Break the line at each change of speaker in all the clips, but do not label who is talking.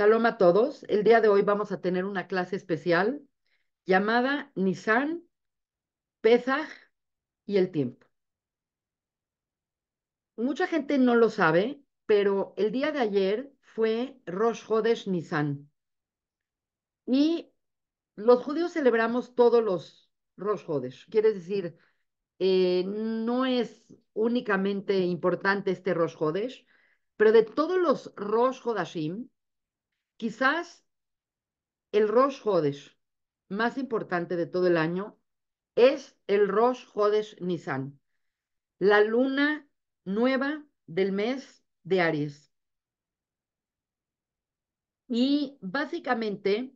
Shalom a todos. El día de hoy vamos a tener una clase especial llamada Nisan, Pesaj y el tiempo. Mucha gente no lo sabe, pero el día de ayer fue Rosh Hodesh Nisan. Y los judíos celebramos todos los Rosh Hodesh. Quiere decir, eh, no es únicamente importante este Rosh Hodesh, pero de todos los Rosh Hodashim, Quizás el Rosh Hodesh más importante de todo el año es el Rosh Hodesh Nisan, la luna nueva del mes de Aries. Y básicamente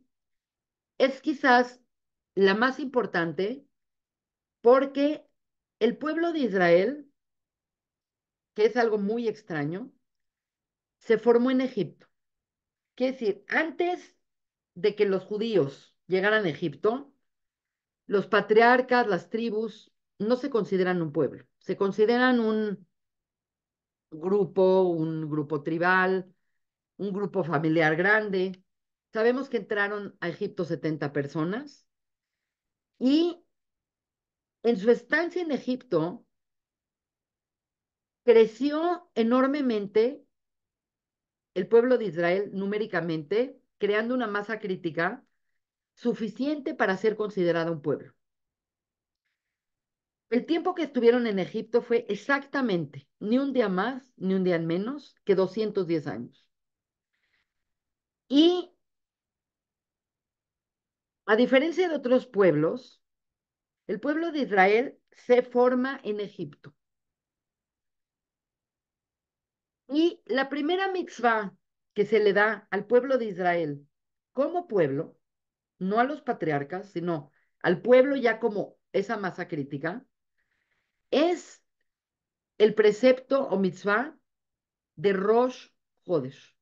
es quizás la más importante porque el pueblo de Israel, que es algo muy extraño, se formó en Egipto. Quiere decir, antes de que los judíos llegaran a Egipto, los patriarcas, las tribus, no se consideran un pueblo, se consideran un grupo, un grupo tribal, un grupo familiar grande. Sabemos que entraron a Egipto 70 personas y en su estancia en Egipto creció enormemente el pueblo de Israel numéricamente, creando una masa crítica suficiente para ser considerado un pueblo. El tiempo que estuvieron en Egipto fue exactamente ni un día más ni un día menos que 210 años. Y a diferencia de otros pueblos, el pueblo de Israel se forma en Egipto. Y la primera mitzvah que se le da al pueblo de Israel como pueblo, no a los patriarcas, sino al pueblo ya como esa masa crítica, es el precepto o mitzvah de Rosh Hodesh.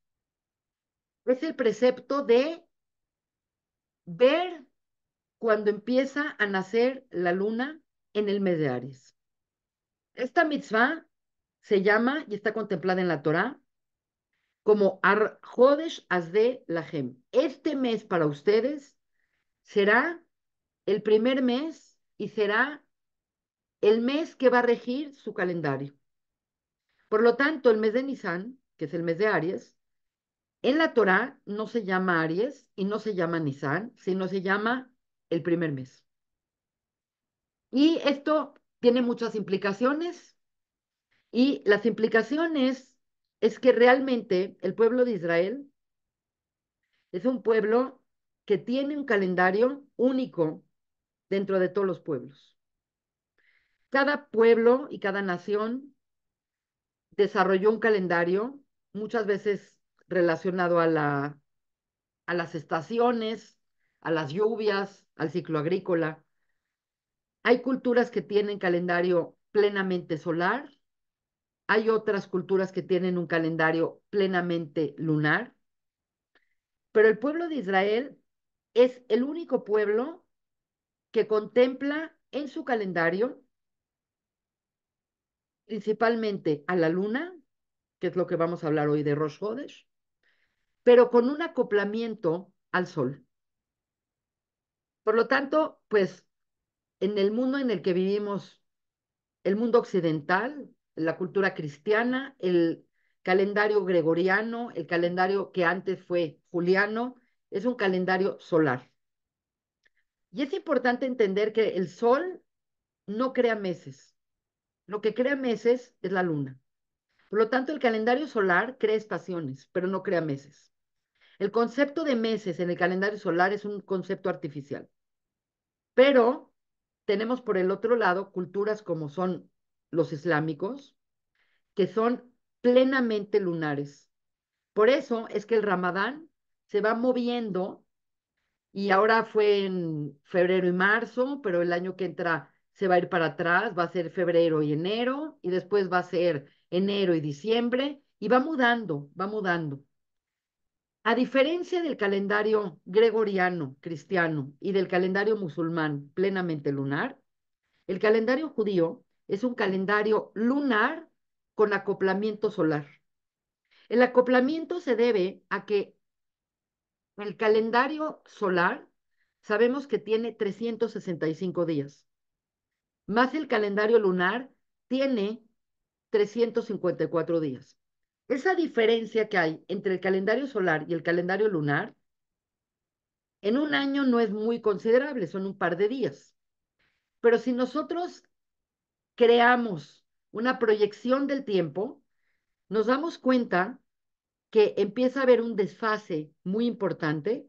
Es el precepto de ver cuando empieza a nacer la luna en el mes de Aries. Esta mitzvah se llama y está contemplada en la Torá como Ar hodesh la Lahem. Este mes para ustedes será el primer mes y será el mes que va a regir su calendario. Por lo tanto, el mes de Nisan, que es el mes de Aries, en la Torá no se llama Aries y no se llama Nisan, sino se llama el primer mes. Y esto tiene muchas implicaciones y las implicaciones es que realmente el pueblo de Israel es un pueblo que tiene un calendario único dentro de todos los pueblos. Cada pueblo y cada nación desarrolló un calendario muchas veces relacionado a, la, a las estaciones, a las lluvias, al ciclo agrícola. Hay culturas que tienen calendario plenamente solar, hay otras culturas que tienen un calendario plenamente lunar, pero el pueblo de Israel es el único pueblo que contempla en su calendario principalmente a la luna, que es lo que vamos a hablar hoy de Rosh Hodesh, pero con un acoplamiento al sol. Por lo tanto, pues en el mundo en el que vivimos, el mundo occidental, la cultura cristiana, el calendario gregoriano, el calendario que antes fue juliano, es un calendario solar. Y es importante entender que el sol no crea meses. Lo que crea meses es la luna. Por lo tanto, el calendario solar crea estaciones, pero no crea meses. El concepto de meses en el calendario solar es un concepto artificial. Pero tenemos por el otro lado culturas como son los islámicos, que son plenamente lunares. Por eso es que el ramadán se va moviendo y ahora fue en febrero y marzo, pero el año que entra se va a ir para atrás, va a ser febrero y enero, y después va a ser enero y diciembre, y va mudando, va mudando. A diferencia del calendario gregoriano, cristiano, y del calendario musulmán plenamente lunar, el calendario judío es un calendario lunar con acoplamiento solar. El acoplamiento se debe a que el calendario solar sabemos que tiene 365 días, más el calendario lunar tiene 354 días. Esa diferencia que hay entre el calendario solar y el calendario lunar en un año no es muy considerable, son un par de días. Pero si nosotros creamos una proyección del tiempo, nos damos cuenta que empieza a haber un desfase muy importante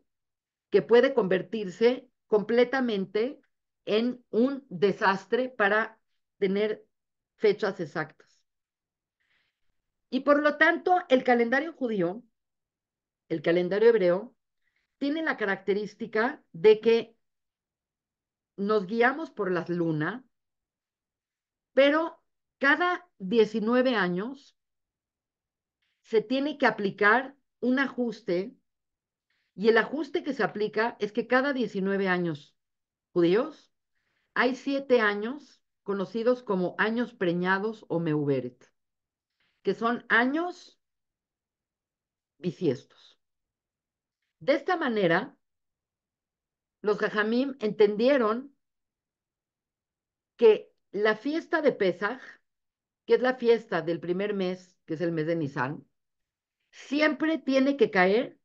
que puede convertirse completamente en un desastre para tener fechas exactas. Y por lo tanto, el calendario judío, el calendario hebreo, tiene la característica de que nos guiamos por las lunas, pero cada 19 años se tiene que aplicar un ajuste y el ajuste que se aplica es que cada 19 años judíos hay siete años conocidos como años preñados o meuberet, que son años bisiestos. De esta manera, los jajamim entendieron que la fiesta de Pesaj, que es la fiesta del primer mes, que es el mes de Nisan, siempre tiene que caer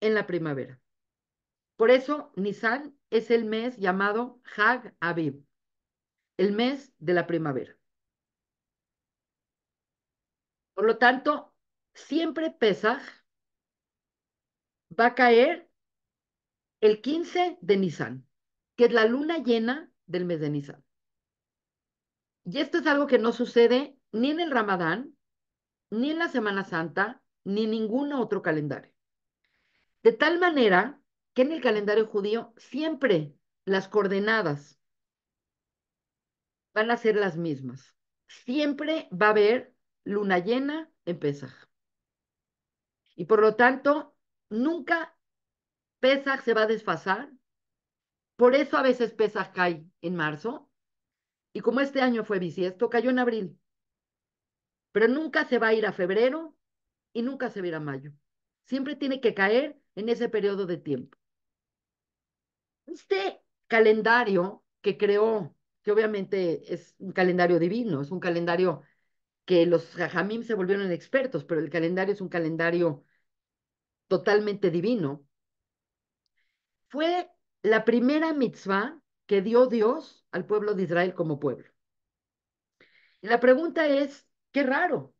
en la primavera. Por eso Nisan es el mes llamado Hag Aviv, el mes de la primavera. Por lo tanto, siempre Pesaj va a caer el 15 de Nisan, que es la luna llena del mes de Nisan. Y esto es algo que no sucede ni en el Ramadán, ni en la Semana Santa, ni en ningún otro calendario. De tal manera que en el calendario judío siempre las coordenadas van a ser las mismas. Siempre va a haber luna llena en Pesaj. Y por lo tanto, nunca Pesaj se va a desfasar. Por eso a veces Pesaj cae en marzo y como este año fue bisiesto, cayó en abril. Pero nunca se va a ir a febrero y nunca se va a ir a mayo. Siempre tiene que caer en ese periodo de tiempo. Este calendario que creó, que obviamente es un calendario divino, es un calendario que los jajamim se volvieron expertos, pero el calendario es un calendario totalmente divino, fue la primera mitzvah que dio Dios al pueblo de Israel como pueblo. Y la pregunta es, qué raro,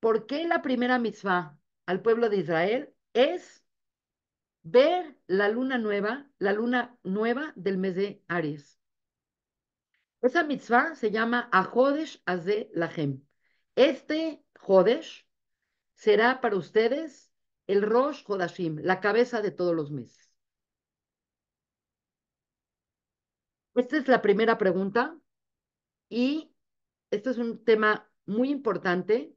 ¿por qué la primera mitzvah al pueblo de Israel es ver la luna nueva, la luna nueva del mes de Aries? Esa mitzvah se llama Ahodesh Azeh Lachem. Este Jodesh será para ustedes el Rosh Hodashim, la cabeza de todos los meses. Esta es la primera pregunta y esto es un tema muy importante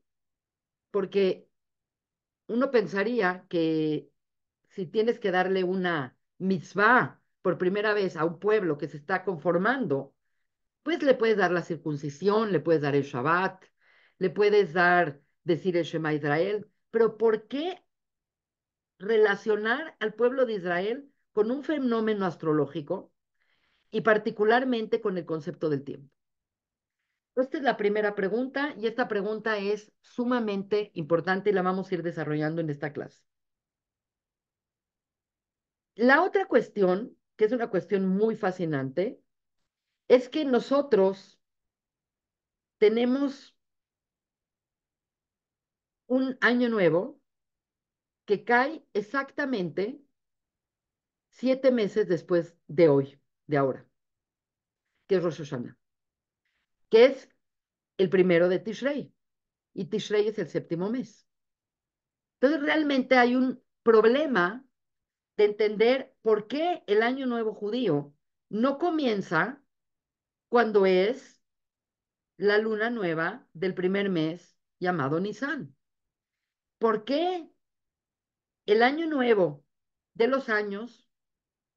porque uno pensaría que si tienes que darle una mitzvah por primera vez a un pueblo que se está conformando, pues le puedes dar la circuncisión, le puedes dar el Shabbat, le puedes dar, decir el Shema Israel, pero ¿por qué relacionar al pueblo de Israel con un fenómeno astrológico y particularmente con el concepto del tiempo. Esta es la primera pregunta y esta pregunta es sumamente importante y la vamos a ir desarrollando en esta clase. La otra cuestión, que es una cuestión muy fascinante, es que nosotros tenemos un año nuevo que cae exactamente siete meses después de hoy de ahora, que es Rosh que es el primero de Tishrei, y Tishrei es el séptimo mes. Entonces realmente hay un problema de entender por qué el año nuevo judío no comienza cuando es la luna nueva del primer mes llamado Nisan. ¿Por qué el año nuevo de los años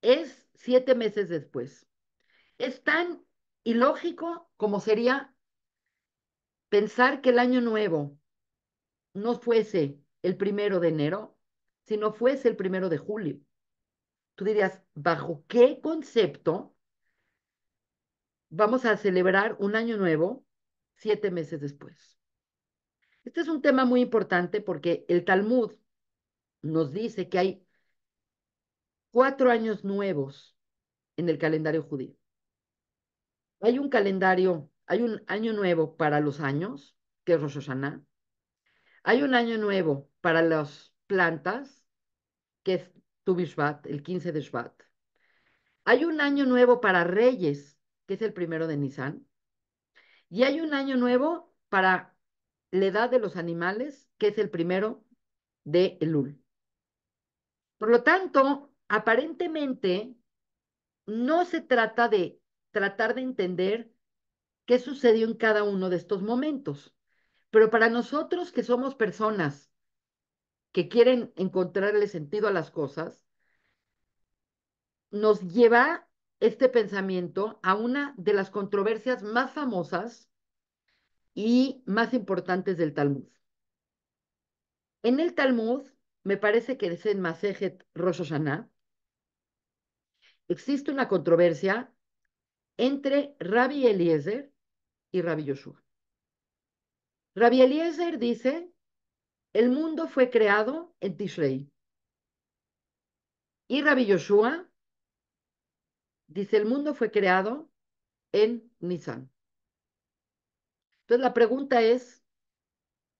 es siete meses después. Es tan ilógico como sería pensar que el año nuevo no fuese el primero de enero, sino fuese el primero de julio. Tú dirías, ¿bajo qué concepto vamos a celebrar un año nuevo siete meses después? Este es un tema muy importante porque el Talmud nos dice que hay cuatro años nuevos en el calendario judío. Hay un calendario, hay un año nuevo para los años, que es Rosh Hashanah. Hay un año nuevo para las plantas, que es Tu el 15 de Shvat. Hay un año nuevo para reyes, que es el primero de Nisan. Y hay un año nuevo para la edad de los animales, que es el primero de Elul. Por lo tanto, aparentemente, no se trata de tratar de entender qué sucedió en cada uno de estos momentos, pero para nosotros que somos personas que quieren encontrarle sentido a las cosas, nos lleva este pensamiento a una de las controversias más famosas y más importantes del Talmud. En el Talmud, me parece que es en Masejet Rosh Hashanah, existe una controversia entre Rabbi Eliezer y Rabbi Yoshua. Rabbi Eliezer dice, el mundo fue creado en Tishrei. Y Rabbi Yoshua dice, el mundo fue creado en Nisan. Entonces la pregunta es,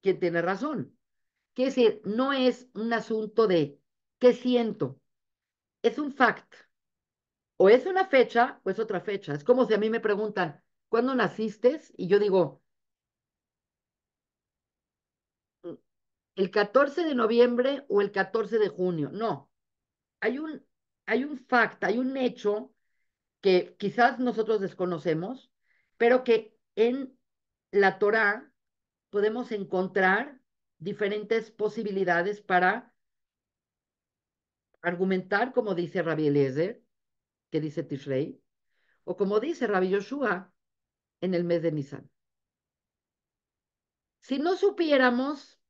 ¿quién tiene razón? Quiere decir, no es un asunto de qué siento, es un fact o es una fecha o es otra fecha. Es como si a mí me preguntan, ¿cuándo naciste? Y yo digo, mm, el 14 de noviembre o el 14 de junio. No, hay un, hay un fact, hay un hecho que quizás nosotros desconocemos, pero que en la Torah podemos encontrar diferentes posibilidades para argumentar, como dice Rabbi Eliezer, que dice Tishrei, o como dice Rabbi Yoshua en el mes de Nisan. Si no supiéramos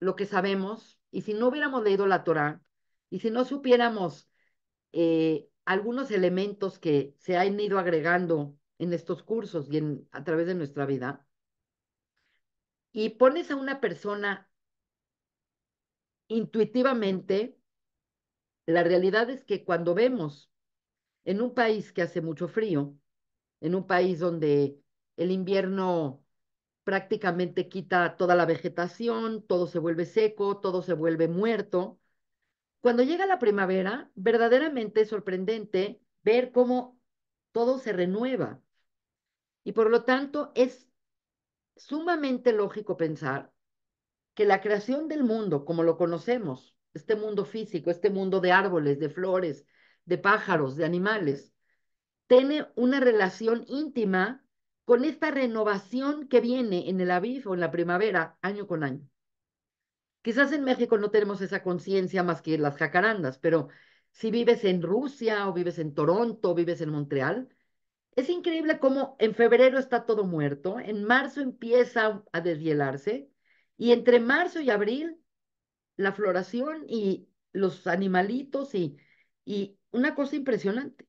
lo que sabemos, y si no hubiéramos leído la Torah, y si no supiéramos eh, algunos elementos que se han ido agregando en estos cursos y en, a través de nuestra vida, y pones a una persona intuitivamente, la realidad es que cuando vemos en un país que hace mucho frío, en un país donde el invierno prácticamente quita toda la vegetación, todo se vuelve seco, todo se vuelve muerto. Cuando llega la primavera, verdaderamente es sorprendente ver cómo todo se renueva. Y por lo tanto, es sumamente lógico pensar que la creación del mundo, como lo conocemos, este mundo físico, este mundo de árboles, de flores, de pájaros, de animales, tiene una relación íntima con esta renovación que viene en el aviv o en la primavera, año con año. Quizás en México no tenemos esa conciencia más que las jacarandas, pero si vives en Rusia o vives en Toronto vives en Montreal, es increíble cómo en febrero está todo muerto, en marzo empieza a deshielarse y entre marzo y abril la floración y los animalitos y, una cosa impresionante.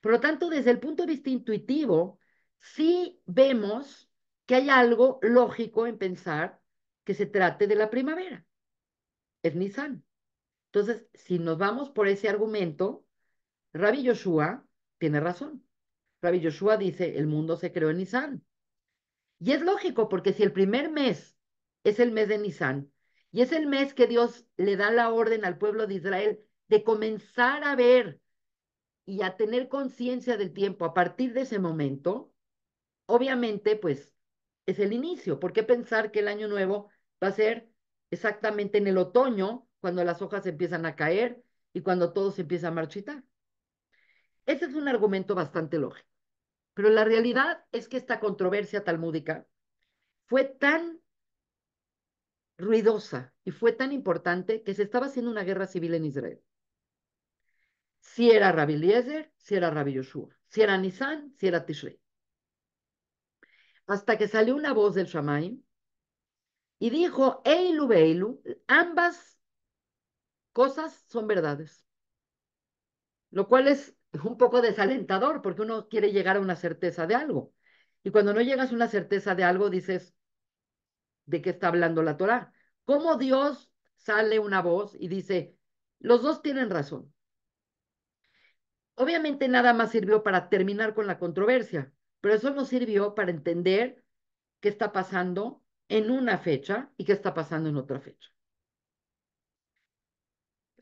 Por lo tanto, desde el punto de vista intuitivo, sí vemos que hay algo lógico en pensar que se trate de la primavera. Es Nisan. Entonces, si nos vamos por ese argumento, Rabbi Yoshua tiene razón. Rabbi Yoshua dice, el mundo se creó en Nisan. Y es lógico, porque si el primer mes es el mes de Nisan, y es el mes que Dios le da la orden al pueblo de Israel de comenzar a ver y a tener conciencia del tiempo a partir de ese momento, obviamente, pues es el inicio. ¿Por qué pensar que el año nuevo va a ser exactamente en el otoño, cuando las hojas empiezan a caer y cuando todo se empieza a marchitar? Ese es un argumento bastante lógico. Pero la realidad es que esta controversia talmúdica fue tan ruidosa y fue tan importante que se estaba haciendo una guerra civil en Israel si era Rabbi Eliezer, si era Rabbi Yoshua, si era Nisan, si era Tishrei. Hasta que salió una voz del Shamaim y dijo, Eilu Beilu, ambas cosas son verdades. Lo cual es un poco desalentador porque uno quiere llegar a una certeza de algo. Y cuando no llegas a una certeza de algo, dices, ¿de qué está hablando la Torah? ¿Cómo Dios sale una voz y dice, los dos tienen razón? Obviamente nada más sirvió para terminar con la controversia, pero eso no sirvió para entender qué está pasando en una fecha y qué está pasando en otra fecha.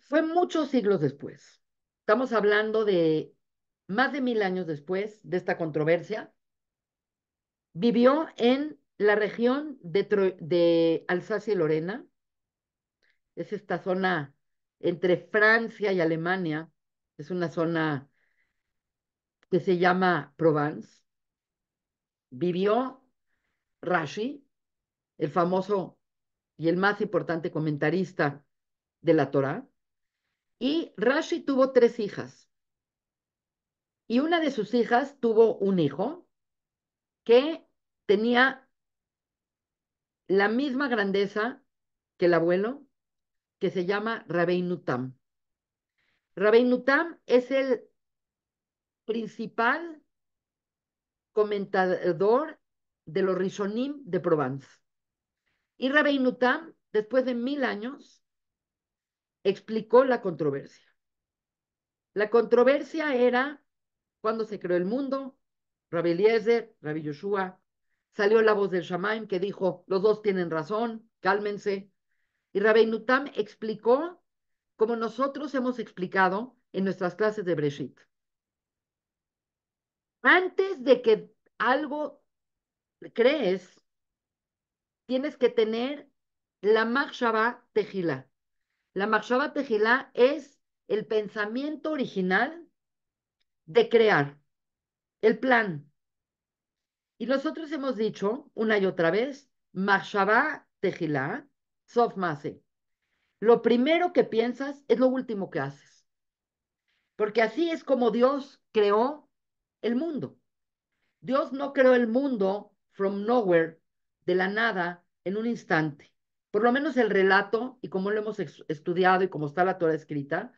Fue muchos siglos después. Estamos hablando de más de mil años después de esta controversia. Vivió en la región de, de Alsacia y Lorena. Es esta zona entre Francia y Alemania, es una zona que se llama Provence, vivió Rashi, el famoso y el más importante comentarista de la Torá, y Rashi tuvo tres hijas. Y una de sus hijas tuvo un hijo que tenía la misma grandeza que el abuelo, que se llama Tam. Rabbi es el principal comentador de los Rishonim de Provence. Y Rabbi Nutam, después de mil años, explicó la controversia. La controversia era cuando se creó el mundo, Rabbi Eliezer, Rabbi Yoshua, salió la voz del Shamaim que dijo, los dos tienen razón, cálmense. Y Rabbi Nutam explicó como nosotros hemos explicado en nuestras clases de Breshit. Antes de que algo crees, tienes que tener la Machshava tehilah. La Machshava tejila es el pensamiento original de crear, el plan. Y nosotros hemos dicho una y otra vez, Machshava tehilah Sof lo primero que piensas es lo último que haces. Porque así es como Dios creó el mundo. Dios no creó el mundo from nowhere, de la nada, en un instante. Por lo menos el relato, y como lo hemos estudiado y como está la Torah escrita,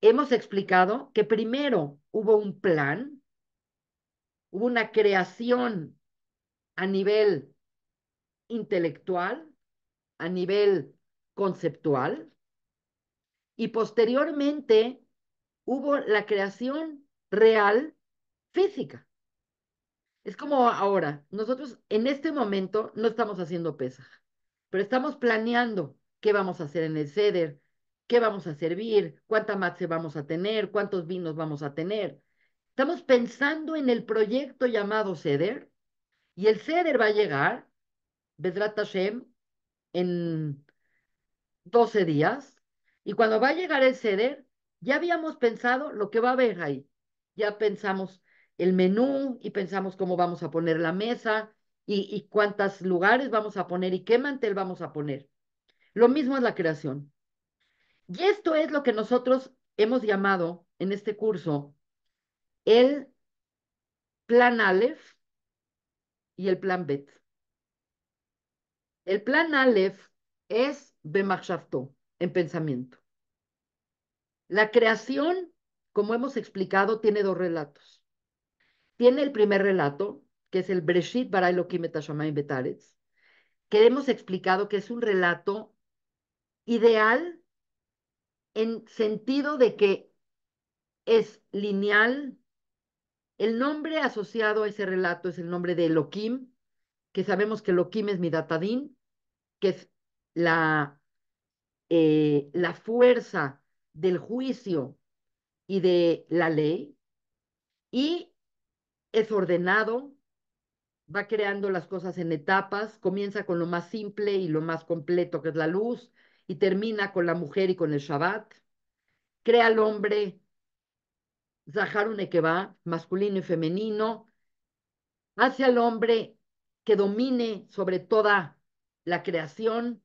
hemos explicado que primero hubo un plan, hubo una creación a nivel intelectual, a nivel conceptual y posteriormente hubo la creación real física. Es como ahora, nosotros en este momento no estamos haciendo pesa, pero estamos planeando qué vamos a hacer en el ceder, qué vamos a servir, cuánta matze vamos a tener, cuántos vinos vamos a tener. Estamos pensando en el proyecto llamado ceder y el ceder va a llegar, Bedrat Hashem, en 12 días, y cuando va a llegar el ceder, ya habíamos pensado lo que va a haber ahí. Ya pensamos el menú y pensamos cómo vamos a poner la mesa y, cuántos lugares vamos a poner y qué mantel vamos a poner. Lo mismo es la creación. Y esto es lo que nosotros hemos llamado en este curso el plan Aleph y el plan Bet. El plan Aleph es en pensamiento. La creación, como hemos explicado, tiene dos relatos. Tiene el primer relato, que es el Breshit para Elohim et que hemos explicado que es un relato ideal en sentido de que es lineal. El nombre asociado a ese relato es el nombre de Elohim, que sabemos que Elohim es Midatadín, que es la, eh, la fuerza del juicio y de la ley y es ordenado, va creando las cosas en etapas, comienza con lo más simple y lo más completo que es la luz y termina con la mujer y con el Shabbat. Crea al hombre Zaharune que va, masculino y femenino, hace al hombre que domine sobre toda la creación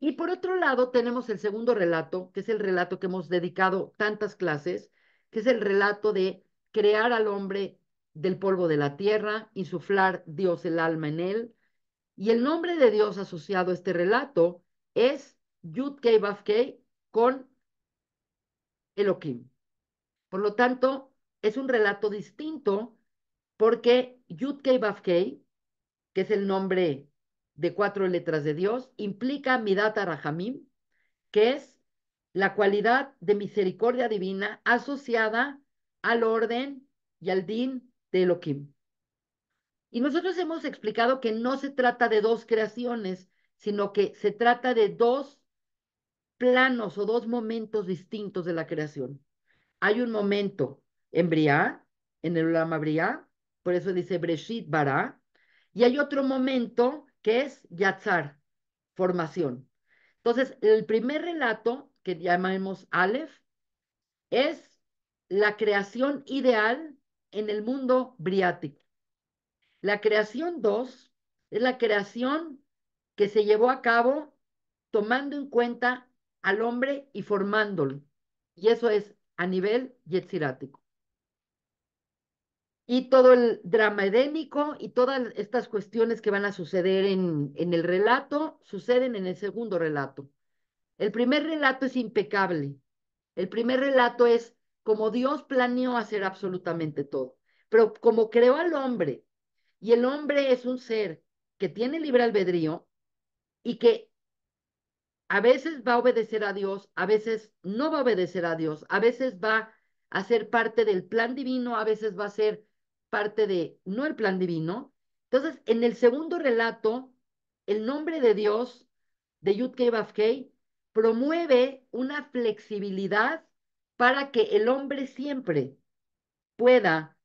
y por otro lado, tenemos el segundo relato, que es el relato que hemos dedicado tantas clases, que es el relato de crear al hombre del polvo de la tierra, insuflar Dios el alma en él. Y el nombre de Dios asociado a este relato es Yud Kei con Elohim. Por lo tanto, es un relato distinto porque Yud Kei que es el nombre de cuatro letras de Dios implica Midat Ar-Rahamim, que es la cualidad de misericordia divina asociada al orden y al din de Elohim. Y nosotros hemos explicado que no se trata de dos creaciones, sino que se trata de dos planos o dos momentos distintos de la creación. Hay un momento en Briá, en el Ulama por eso dice Breshit bara y hay otro momento que es Yatzar, formación. Entonces, el primer relato que llamamos Aleph es la creación ideal en el mundo briático. La creación 2 es la creación que se llevó a cabo tomando en cuenta al hombre y formándolo. Y eso es a nivel yetzirático y todo el drama edénico y todas estas cuestiones que van a suceder en, en el relato suceden en el segundo relato. El primer relato es impecable. El primer relato es como Dios planeó hacer absolutamente todo, pero como creó al hombre y el hombre es un ser que tiene libre albedrío y que a veces va a obedecer a Dios, a veces no va a obedecer a Dios, a veces va a ser parte del plan divino, a veces va a ser parte de, no el plan divino. Entonces, en el segundo relato, el nombre de Dios de Yudkei Bafkei promueve una flexibilidad para que el hombre siempre pueda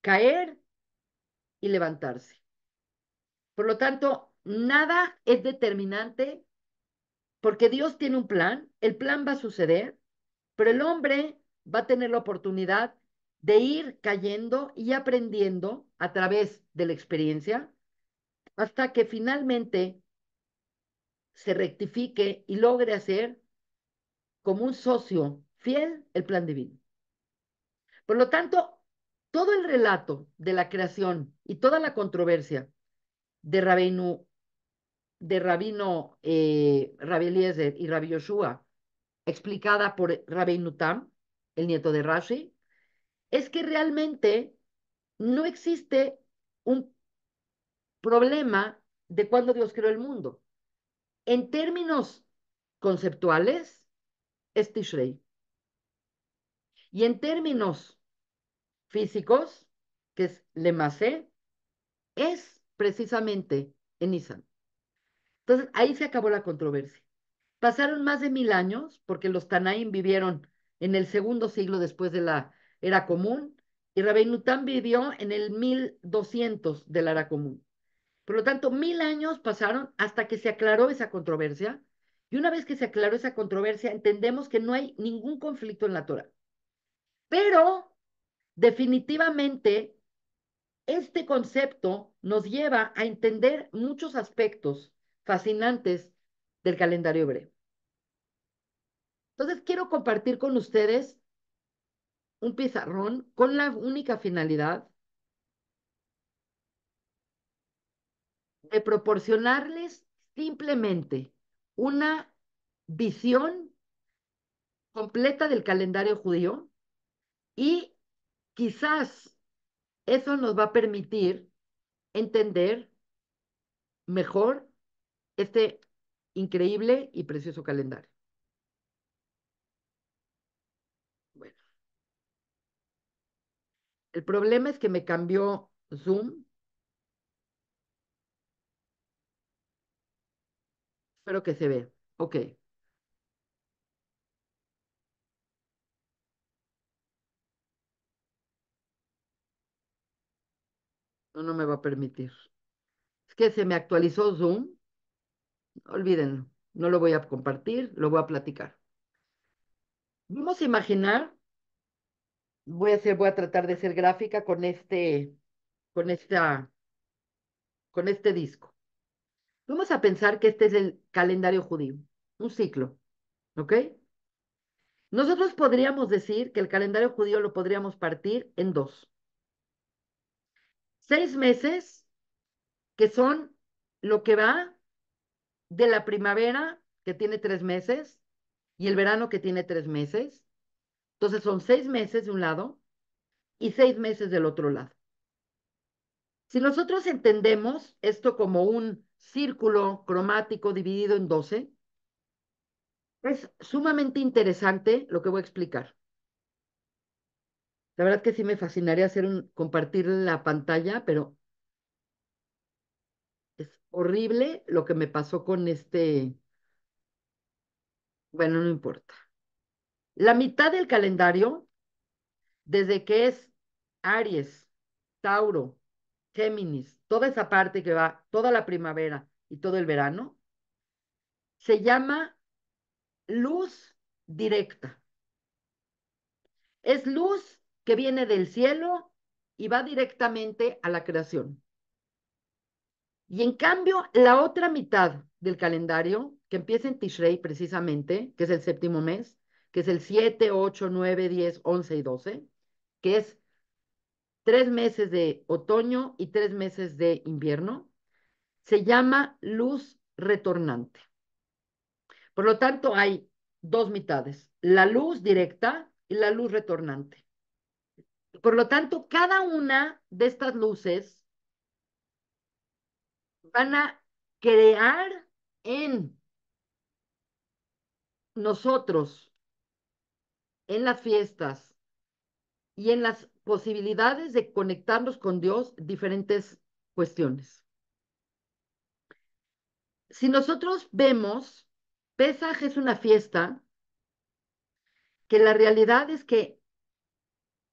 caer y levantarse. Por lo tanto, nada es determinante porque Dios tiene un plan, el plan va a suceder, pero el hombre va a tener la oportunidad de ir cayendo y aprendiendo a través de la experiencia hasta que finalmente se rectifique y logre hacer como un socio fiel el plan divino. Por lo tanto, todo el relato de la creación y toda la controversia de Rabino, de Rabino eh, y Rabbi Yoshua, explicada por Rabbi Nutam, el nieto de Rashi, es que realmente no existe un problema de cuándo Dios creó el mundo. En términos conceptuales, es Tishrei. Y en términos físicos, que es Lemase, es precisamente en Entonces, ahí se acabó la controversia. Pasaron más de mil años, porque los Tanaim vivieron en el segundo siglo después de la era común y Nután vivió en el 1200 del la era común. Por lo tanto, mil años pasaron hasta que se aclaró esa controversia y una vez que se aclaró esa controversia entendemos que no hay ningún conflicto en la Torah. Pero definitivamente este concepto nos lleva a entender muchos aspectos fascinantes del calendario hebreo. Entonces, quiero compartir con ustedes un pizarrón con la única finalidad de proporcionarles simplemente una visión completa del calendario judío y quizás eso nos va a permitir entender mejor este increíble y precioso calendario. El problema es que me cambió Zoom. Espero que se ve. Ok. No, no me va a permitir. Es que se me actualizó Zoom. Olvídenlo. No lo voy a compartir, lo voy a platicar. Vamos a imaginar voy a voy a tratar de ser gráfica con este, con esta, con este disco. Vamos a pensar que este es el calendario judío, un ciclo, ¿ok? Nosotros podríamos decir que el calendario judío lo podríamos partir en dos. Seis meses, que son lo que va de la primavera, que tiene tres meses, y el verano, que tiene tres meses, entonces son seis meses de un lado y seis meses del otro lado. Si nosotros entendemos esto como un círculo cromático dividido en 12, es sumamente interesante lo que voy a explicar. La verdad que sí me fascinaría hacer compartir la pantalla, pero es horrible lo que me pasó con este. Bueno, no importa. La mitad del calendario, desde que es Aries, Tauro, Géminis, toda esa parte que va toda la primavera y todo el verano, se llama luz directa. Es luz que viene del cielo y va directamente a la creación. Y en cambio, la otra mitad del calendario, que empieza en Tishrei precisamente, que es el séptimo mes, que es el 7, 8, 9, 10, 11 y 12, que es tres meses de otoño y tres meses de invierno, se llama luz retornante. Por lo tanto, hay dos mitades, la luz directa y la luz retornante. Por lo tanto, cada una de estas luces van a crear en nosotros en las fiestas y en las posibilidades de conectarnos con Dios diferentes cuestiones. Si nosotros vemos, Pesaj es una fiesta que la realidad es que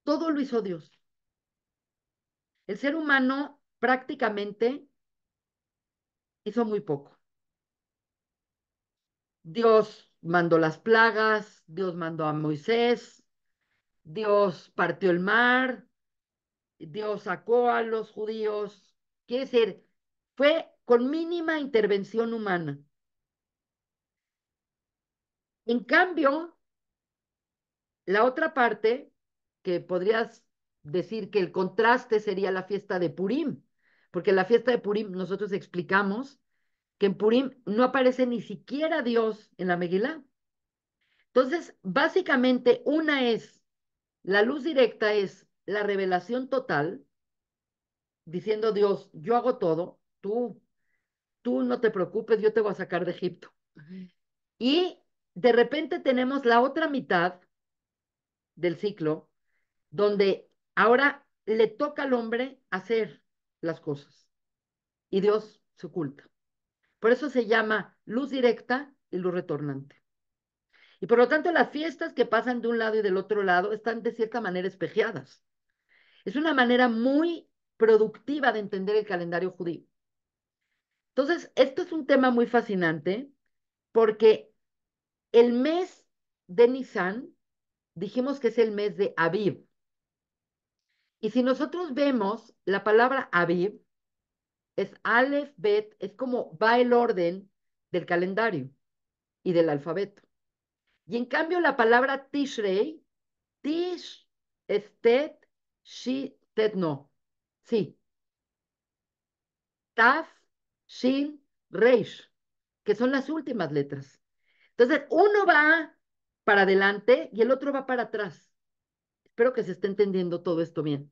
todo lo hizo Dios. El ser humano prácticamente hizo muy poco. Dios mandó las plagas, Dios mandó a Moisés, Dios partió el mar, Dios sacó a los judíos. Quiere decir, fue con mínima intervención humana. En cambio, la otra parte, que podrías decir que el contraste sería la fiesta de Purim, porque la fiesta de Purim nosotros explicamos que en Purim no aparece ni siquiera Dios en la Megilá. Entonces, básicamente una es, la luz directa es la revelación total, diciendo Dios, yo hago todo, tú, tú no te preocupes, yo te voy a sacar de Egipto. Y de repente tenemos la otra mitad del ciclo, donde ahora le toca al hombre hacer las cosas y Dios se oculta. Por eso se llama luz directa y luz retornante. Y por lo tanto, las fiestas que pasan de un lado y del otro lado están de cierta manera espejeadas. Es una manera muy productiva de entender el calendario judío. Entonces, esto es un tema muy fascinante porque el mes de Nisan, dijimos que es el mes de Aviv. Y si nosotros vemos la palabra Aviv, es Aleph, Bet, es como va el orden del calendario y del alfabeto. Y en cambio la palabra Tishrei, Tish es Tet, Shi, Tet no, sí. Taf, Shin, Reish, que son las últimas letras. Entonces, uno va para adelante y el otro va para atrás. Espero que se esté entendiendo todo esto bien.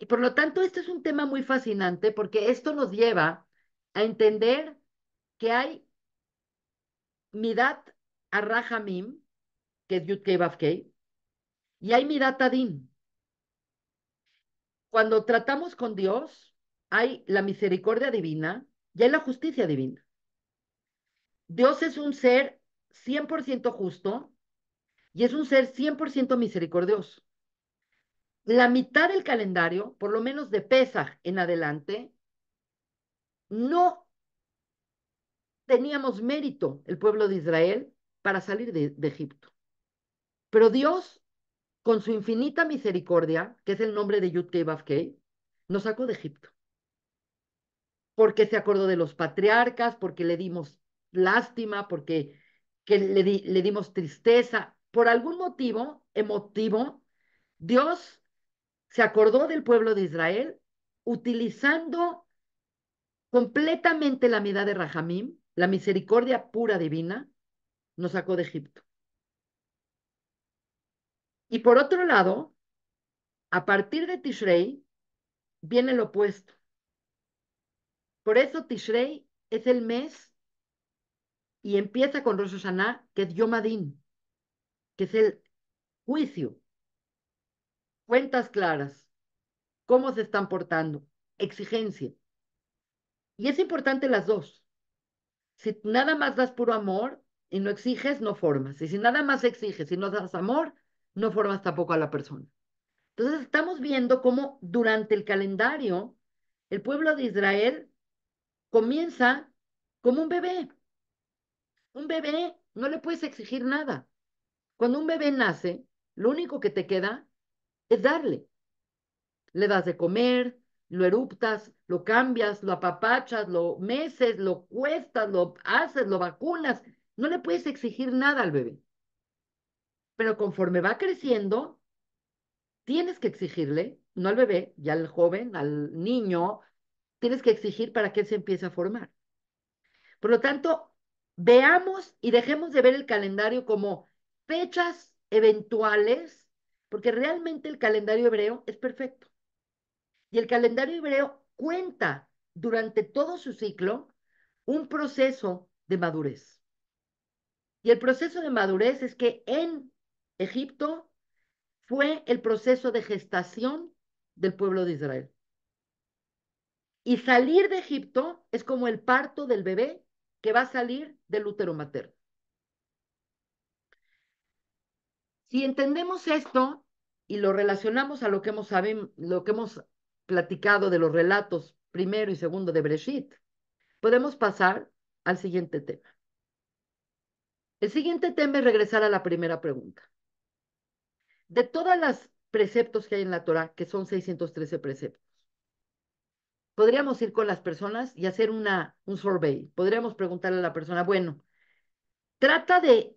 Y por lo tanto, este es un tema muy fascinante porque esto nos lleva a entender que hay Midat Arrahamim, que es y hay Midat Adin. Cuando tratamos con Dios, hay la misericordia divina y hay la justicia divina. Dios es un ser 100% justo y es un ser 100% misericordioso la mitad del calendario, por lo menos de Pesaj en adelante, no teníamos mérito el pueblo de Israel para salir de, Egipto. Pero Dios, con su infinita misericordia, que es el nombre de Yud-Kei nos sacó de Egipto. Porque se acordó de los patriarcas, porque le dimos lástima, porque que le dimos tristeza. Por algún motivo emotivo, Dios se acordó del pueblo de Israel utilizando completamente la mitad de Rahamim, la misericordia pura divina, nos sacó de Egipto. Y por otro lado, a partir de Tishrei viene lo opuesto. Por eso Tishrei es el mes y empieza con Rosh Hashanah, que es Yom que es el juicio cuentas claras, cómo se están portando, exigencia. Y es importante las dos. Si nada más das puro amor y no exiges, no formas. Y si nada más exiges y no das amor, no formas tampoco a la persona. Entonces estamos viendo cómo durante el calendario el pueblo de Israel comienza como un bebé. Un bebé no le puedes exigir nada. Cuando un bebé nace, lo único que te queda es darle. Le das de comer, lo eruptas, lo cambias, lo apapachas, lo meces, lo cuestas, lo haces, lo vacunas. No le puedes exigir nada al bebé. Pero conforme va creciendo, tienes que exigirle, no al bebé, ya al joven, al niño, tienes que exigir para que él se empiece a formar. Por lo tanto, veamos y dejemos de ver el calendario como fechas eventuales porque realmente el calendario hebreo es perfecto. Y el calendario hebreo cuenta durante todo su ciclo un proceso de madurez. Y el proceso de madurez es que en Egipto fue el proceso de gestación del pueblo de Israel. Y salir de Egipto es como el parto del bebé que va a salir del útero materno. Si entendemos esto y lo relacionamos a lo que hemos, lo que hemos platicado de los relatos primero y segundo de Breshit, podemos pasar al siguiente tema. El siguiente tema es regresar a la primera pregunta. De todas las preceptos que hay en la Torah, que son 613 preceptos, podríamos ir con las personas y hacer una, un survey. Podríamos preguntarle a la persona, bueno, trata de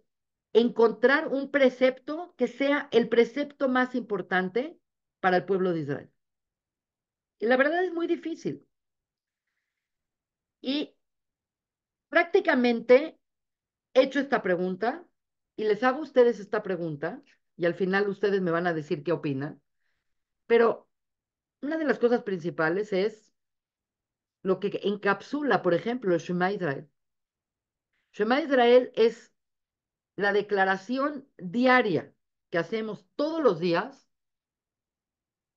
encontrar un precepto que sea el precepto más importante para el pueblo de Israel. Y la verdad es muy difícil. Y prácticamente he hecho esta pregunta y les hago a ustedes esta pregunta y al final ustedes me van a decir qué opinan. Pero una de las cosas principales es lo que encapsula, por ejemplo, el Shema Israel. Shema Israel es la declaración diaria que hacemos todos los días,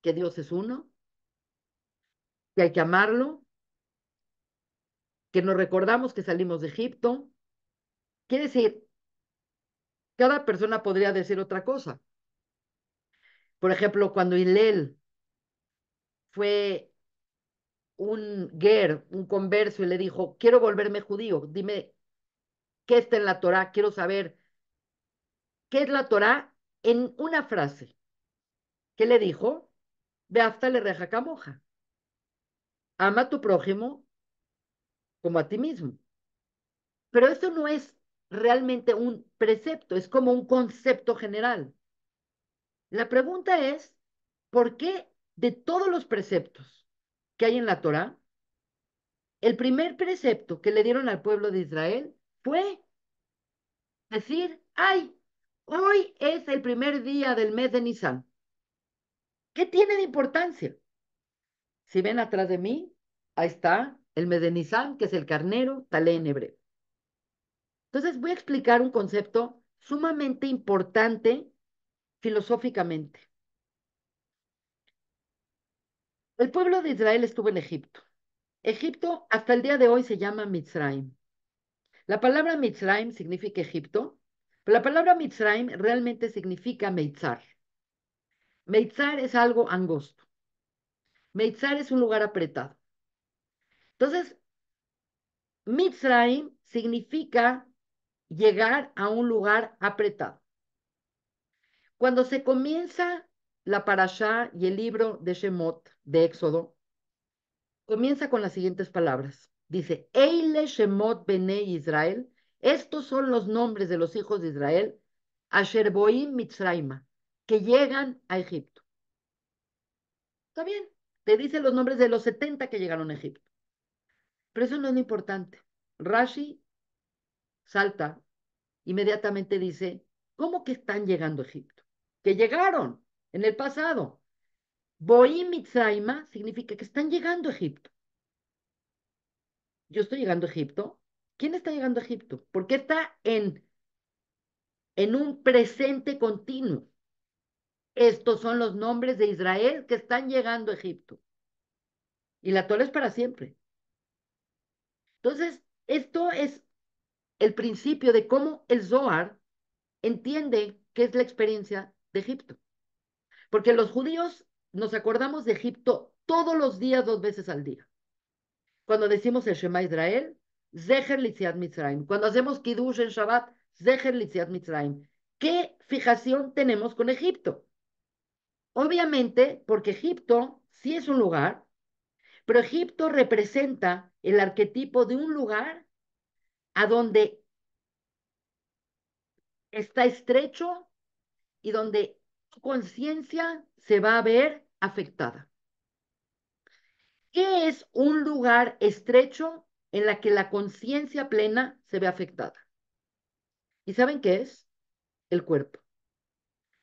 que Dios es uno, que hay que amarlo, que nos recordamos que salimos de Egipto. Quiere decir, cada persona podría decir otra cosa. Por ejemplo, cuando Hillel fue un guerrero, un converso, y le dijo, quiero volverme judío, dime qué está en la Torah, quiero saber ¿Qué es la Torah? En una frase. ¿Qué le dijo? Ve hasta le reja camoja. Ama a tu prójimo como a ti mismo. Pero eso no es realmente un precepto, es como un concepto general. La pregunta es, ¿por qué de todos los preceptos que hay en la Torá, el primer precepto que le dieron al pueblo de Israel fue decir, ay, Hoy es el primer día del mes de Nisan. ¿Qué tiene de importancia? Si ven atrás de mí, ahí está el mes de Nissan, que es el carnero, talé en hebreo. Entonces voy a explicar un concepto sumamente importante filosóficamente. El pueblo de Israel estuvo en Egipto. Egipto hasta el día de hoy se llama Mitzrayim. La palabra Mitzrayim significa Egipto la palabra Mitzrayim realmente significa Meitzar. Meitzar es algo angosto. Meitzar es un lugar apretado. Entonces, Mitzrayim significa llegar a un lugar apretado. Cuando se comienza la parasha y el libro de Shemot, de Éxodo, comienza con las siguientes palabras. Dice, Eile Shemot Bene Israel, estos son los nombres de los hijos de Israel, Asherboim Mitzraima, que llegan a Egipto. Está bien, te dice los nombres de los 70 que llegaron a Egipto. Pero eso no es lo importante. Rashi salta, inmediatamente dice, ¿cómo que están llegando a Egipto? Que llegaron en el pasado. Boim Mitzraima significa que están llegando a Egipto. Yo estoy llegando a Egipto, ¿Quién está llegando a Egipto? Porque está en, en un presente continuo. Estos son los nombres de Israel que están llegando a Egipto. Y la Torah es para siempre. Entonces, esto es el principio de cómo el Zohar entiende qué es la experiencia de Egipto. Porque los judíos nos acordamos de Egipto todos los días, dos veces al día. Cuando decimos el Shema Israel, Zeher Litziat Mitzrayim. Cuando hacemos Kiddush en Shabbat, Zeher Litziat Mitzrayim. ¿Qué fijación tenemos con Egipto? Obviamente, porque Egipto sí es un lugar, pero Egipto representa el arquetipo de un lugar a donde está estrecho y donde su conciencia se va a ver afectada. ¿Qué es un lugar estrecho en la que la conciencia plena se ve afectada. ¿Y saben qué es? El cuerpo.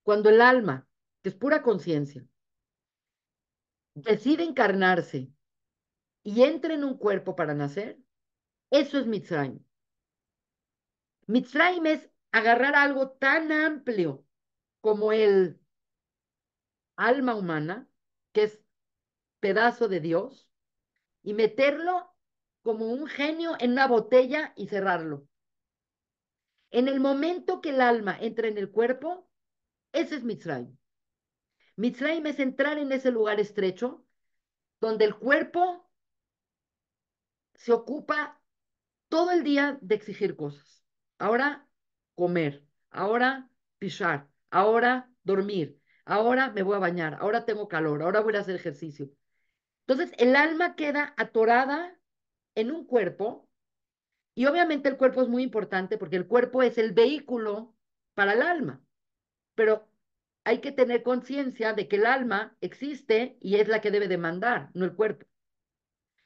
Cuando el alma, que es pura conciencia, decide encarnarse y entra en un cuerpo para nacer, eso es Mitzrayim. Mitzrayim es agarrar algo tan amplio como el alma humana, que es pedazo de Dios, y meterlo como un genio en una botella y cerrarlo. En el momento que el alma entra en el cuerpo, ese es Mitzrayim. Mitzrayim es entrar en ese lugar estrecho donde el cuerpo se ocupa todo el día de exigir cosas. Ahora comer, ahora pisar, ahora dormir, ahora me voy a bañar, ahora tengo calor, ahora voy a hacer ejercicio. Entonces el alma queda atorada en un cuerpo, y obviamente el cuerpo es muy importante porque el cuerpo es el vehículo para el alma, pero hay que tener conciencia de que el alma existe y es la que debe demandar, no el cuerpo.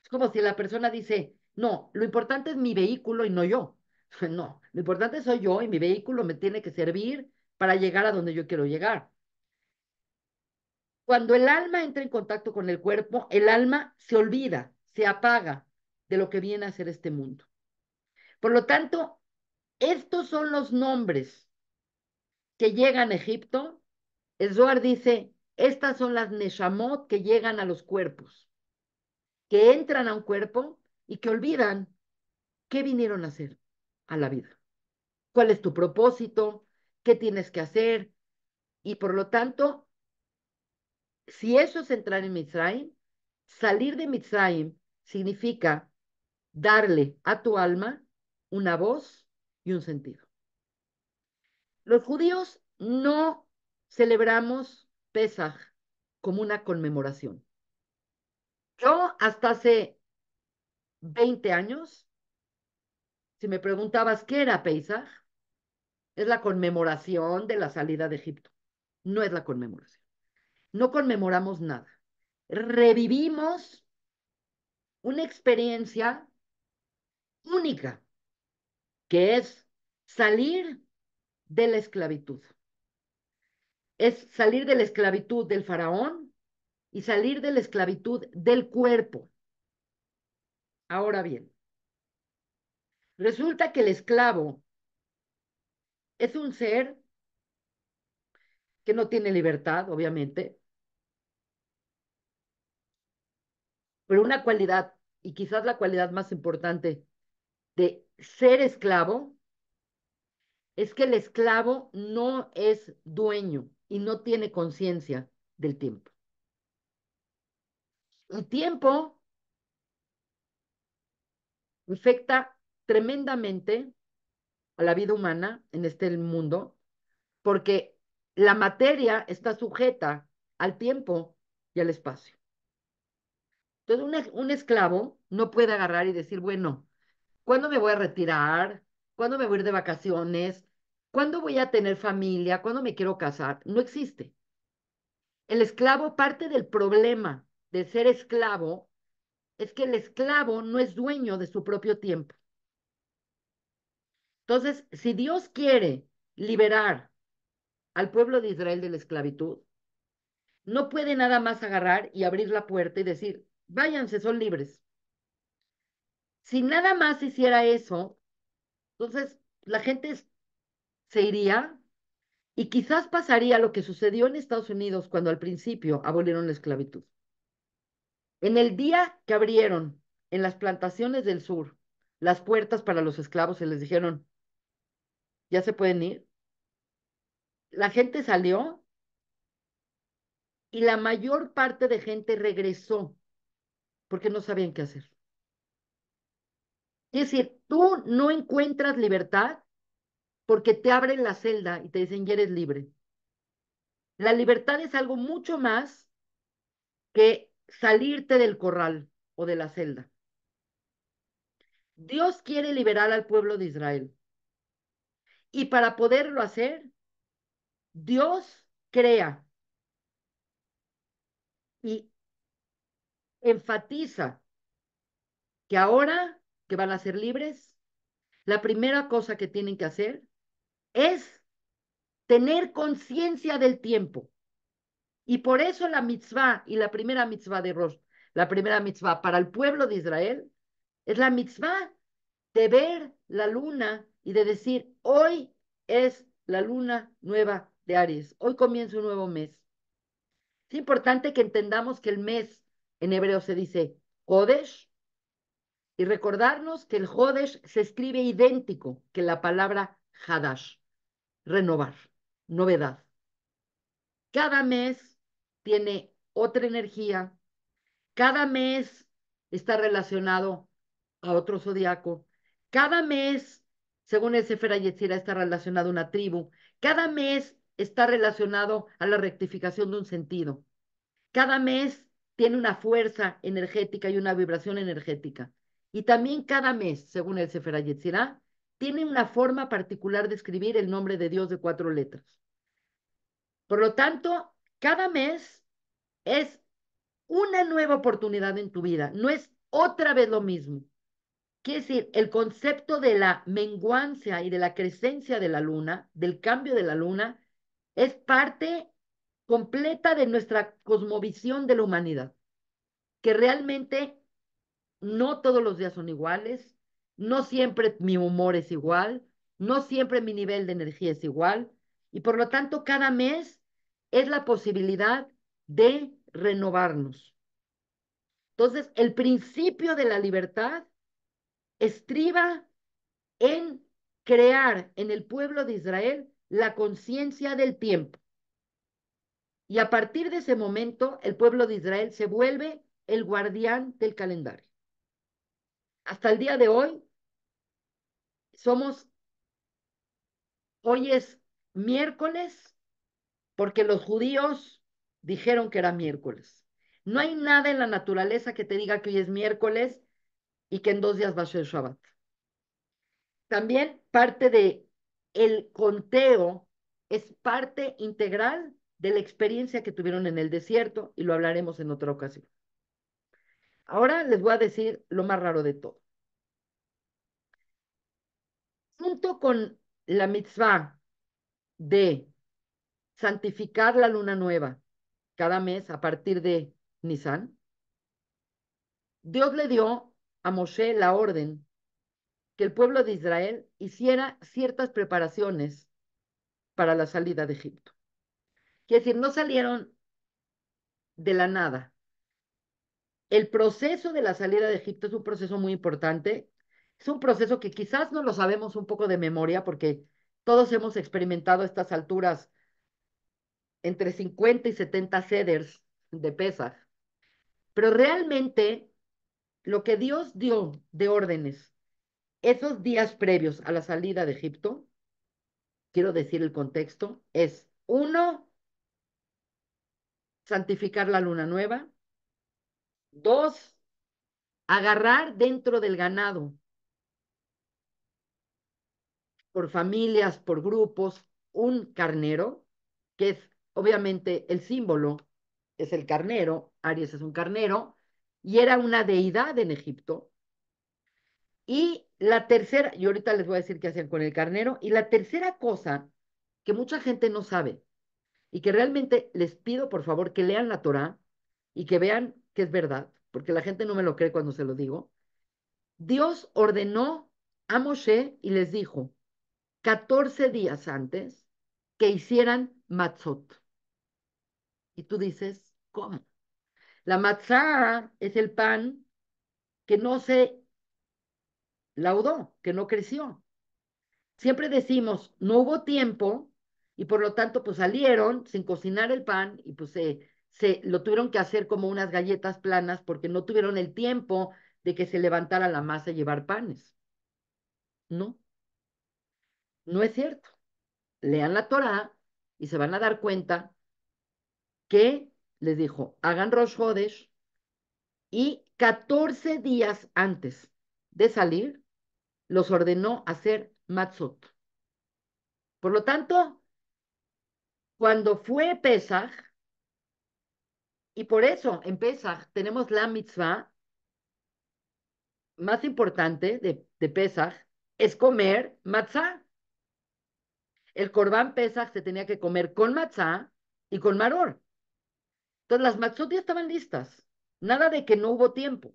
Es como si la persona dice, no, lo importante es mi vehículo y no yo. No, lo importante soy yo y mi vehículo me tiene que servir para llegar a donde yo quiero llegar. Cuando el alma entra en contacto con el cuerpo, el alma se olvida, se apaga, de lo que viene a ser este mundo. Por lo tanto, estos son los nombres que llegan a Egipto. El Zohar dice, estas son las neshamot que llegan a los cuerpos, que entran a un cuerpo y que olvidan qué vinieron a hacer a la vida. ¿Cuál es tu propósito? ¿Qué tienes que hacer? Y por lo tanto, si eso es entrar en Mitzrayim, salir de Mitzrayim significa darle a tu alma una voz y un sentido. Los judíos no celebramos Pesaj como una conmemoración. Yo hasta hace 20 años, si me preguntabas qué era Pesaj, es la conmemoración de la salida de Egipto. No es la conmemoración. No conmemoramos nada. Revivimos una experiencia única, que es salir de la esclavitud. Es salir de la esclavitud del faraón y salir de la esclavitud del cuerpo. Ahora bien, resulta que el esclavo es un ser que no tiene libertad, obviamente, pero una cualidad, y quizás la cualidad más importante de ser esclavo es que el esclavo no es dueño y no tiene conciencia del tiempo. El tiempo afecta tremendamente a la vida humana en este mundo porque la materia está sujeta al tiempo y al espacio. Entonces, un, un esclavo no puede agarrar y decir, bueno, ¿Cuándo me voy a retirar? ¿Cuándo me voy a ir de vacaciones? ¿Cuándo voy a tener familia? ¿Cuándo me quiero casar? No existe. El esclavo, parte del problema de ser esclavo, es que el esclavo no es dueño de su propio tiempo. Entonces, si Dios quiere liberar al pueblo de Israel de la esclavitud, no puede nada más agarrar y abrir la puerta y decir, váyanse, son libres. Si nada más hiciera eso, entonces la gente se iría y quizás pasaría lo que sucedió en Estados Unidos cuando al principio abolieron la esclavitud. En el día que abrieron en las plantaciones del sur las puertas para los esclavos, y les dijeron, ya se pueden ir. La gente salió y la mayor parte de gente regresó porque no sabían qué hacer. Es decir, tú no encuentras libertad porque te abren la celda y te dicen que eres libre. La libertad es algo mucho más que salirte del corral o de la celda. Dios quiere liberar al pueblo de Israel. Y para poderlo hacer, Dios crea y enfatiza que ahora que van a ser libres, la primera cosa que tienen que hacer es tener conciencia del tiempo. Y por eso la mitzvah y la primera mitzvah de Rosh, la primera mitzvah para el pueblo de Israel, es la mitzvah de ver la luna y de decir, hoy es la luna nueva de Aries, hoy comienza un nuevo mes. Es importante que entendamos que el mes en hebreo se dice Kodesh, y recordarnos que el Jodesh se escribe idéntico que la palabra Hadash, renovar, novedad. Cada mes tiene otra energía, cada mes está relacionado a otro zodiaco, cada mes, según el Sefer está relacionado a una tribu, cada mes está relacionado a la rectificación de un sentido, cada mes tiene una fuerza energética y una vibración energética. Y también cada mes, según el Sefer Yetzirah, tiene una forma particular de escribir el nombre de Dios de cuatro letras. Por lo tanto, cada mes es una nueva oportunidad en tu vida, no es otra vez lo mismo. Quiere decir, el concepto de la menguancia y de la crecencia de la luna, del cambio de la luna, es parte completa de nuestra cosmovisión de la humanidad, que realmente no todos los días son iguales, no siempre mi humor es igual, no siempre mi nivel de energía es igual, y por lo tanto cada mes es la posibilidad de renovarnos. Entonces, el principio de la libertad estriba en crear en el pueblo de Israel la conciencia del tiempo. Y a partir de ese momento, el pueblo de Israel se vuelve el guardián del calendario hasta el día de hoy somos, hoy es miércoles porque los judíos dijeron que era miércoles. No hay nada en la naturaleza que te diga que hoy es miércoles y que en dos días va a ser Shabbat. También parte de el conteo es parte integral de la experiencia que tuvieron en el desierto y lo hablaremos en otra ocasión. Ahora les voy a decir lo más raro de todo. Junto con la mitzvah de santificar la luna nueva cada mes a partir de Nisan, Dios le dio a Moshe la orden que el pueblo de Israel hiciera ciertas preparaciones para la salida de Egipto. Quiere decir, no salieron de la nada, el proceso de la salida de Egipto es un proceso muy importante. Es un proceso que quizás no lo sabemos un poco de memoria porque todos hemos experimentado estas alturas entre 50 y 70 ceders de pesas. Pero realmente lo que Dios dio de órdenes esos días previos a la salida de Egipto, quiero decir el contexto, es uno, santificar la luna nueva, Dos, agarrar dentro del ganado, por familias, por grupos, un carnero, que es obviamente el símbolo, es el carnero, Aries es un carnero, y era una deidad en Egipto. Y la tercera, y ahorita les voy a decir qué hacían con el carnero, y la tercera cosa que mucha gente no sabe, y que realmente les pido por favor que lean la Torá y que vean que es verdad, porque la gente no me lo cree cuando se lo digo, Dios ordenó a Moshe y les dijo 14 días antes que hicieran matzot. Y tú dices, ¿cómo? La matzah es el pan que no se laudó, que no creció. Siempre decimos, no hubo tiempo y por lo tanto pues salieron sin cocinar el pan y pues se lo tuvieron que hacer como unas galletas planas porque no tuvieron el tiempo de que se levantara la masa y llevar panes. No, no es cierto. Lean la Torá y se van a dar cuenta que les dijo, hagan Rosh y 14 días antes de salir, los ordenó hacer matzot. Por lo tanto, cuando fue Pesach, y por eso en Pesach tenemos la mitzvah más importante de, de Pesach, es comer matzá. El corbán Pesach se tenía que comer con matzá y con maror. Entonces las matzot estaban listas. Nada de que no hubo tiempo.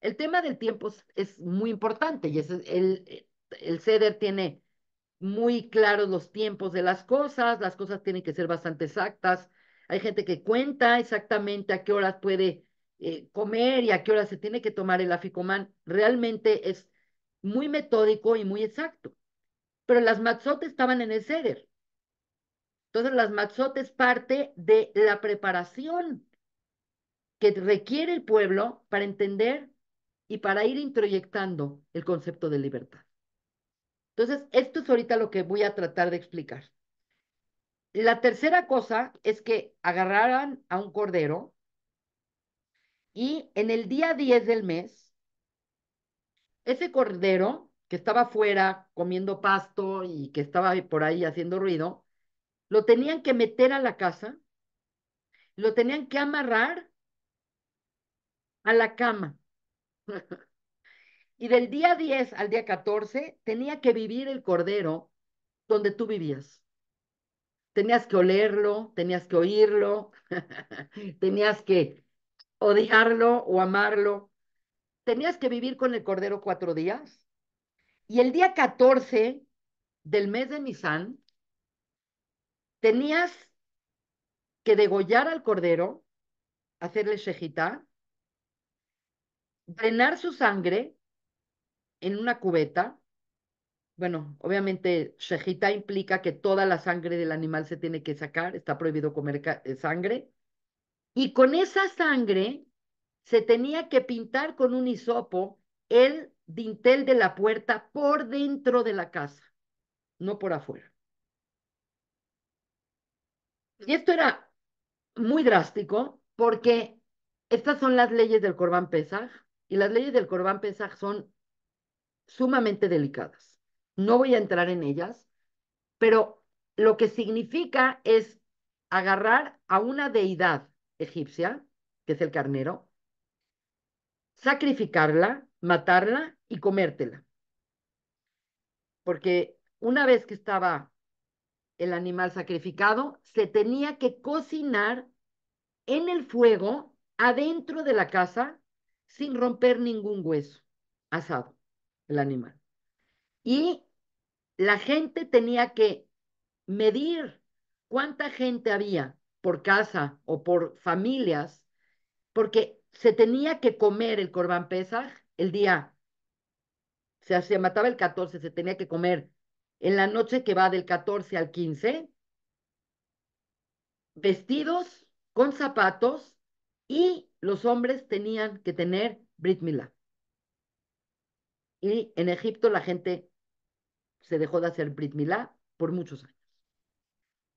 El tema del tiempo es muy importante y el, el tiene muy claros los tiempos de las cosas, las cosas tienen que ser bastante exactas, hay gente que cuenta exactamente a qué horas puede eh, comer y a qué horas se tiene que tomar el aficomán. Realmente es muy metódico y muy exacto. Pero las mazotes estaban en el ceder. Entonces las mazotes parte de la preparación que requiere el pueblo para entender y para ir introyectando el concepto de libertad. Entonces, esto es ahorita lo que voy a tratar de explicar. La tercera cosa es que agarraran a un cordero y en el día 10 del mes, ese cordero que estaba afuera comiendo pasto y que estaba por ahí haciendo ruido, lo tenían que meter a la casa, lo tenían que amarrar a la cama. y del día 10 al día 14 tenía que vivir el cordero donde tú vivías tenías que olerlo, tenías que oírlo, tenías que odiarlo o amarlo. Tenías que vivir con el cordero cuatro días. Y el día 14 del mes de Nisan, tenías que degollar al cordero, hacerle shejita, drenar su sangre en una cubeta bueno, obviamente shejita implica que toda la sangre del animal se tiene que sacar, está prohibido comer eh, sangre, y con esa sangre se tenía que pintar con un hisopo el dintel de la puerta por dentro de la casa, no por afuera. Y esto era muy drástico porque estas son las leyes del Corbán Pesaj y las leyes del Corbán Pesaj son sumamente delicadas no voy a entrar en ellas, pero lo que significa es agarrar a una deidad egipcia, que es el carnero, sacrificarla, matarla y comértela. Porque una vez que estaba el animal sacrificado, se tenía que cocinar en el fuego adentro de la casa sin romper ningún hueso, asado el animal. Y la gente tenía que medir cuánta gente había por casa o por familias, porque se tenía que comer el Corban Pesaj el día, o sea, se mataba el 14, se tenía que comer en la noche que va del 14 al 15, vestidos con zapatos y los hombres tenían que tener Brit Y en Egipto la gente se dejó de hacer Brit Milá por muchos años.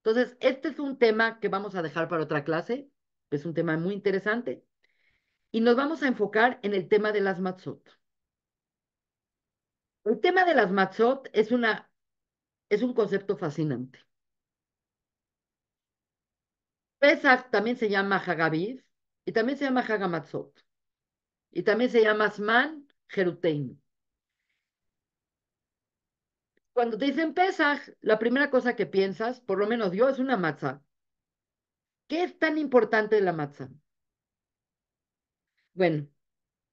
Entonces, este es un tema que vamos a dejar para otra clase, es un tema muy interesante, y nos vamos a enfocar en el tema de las matzot. El tema de las matzot es, una, es un concepto fascinante. Pesach también se llama Hagaviv y también se llama Hagamatzot. Y también se llama Asman Gerutein. Cuando te dicen Pesaj, la primera cosa que piensas, por lo menos yo, es una matzah. ¿Qué es tan importante de la matzah? Bueno,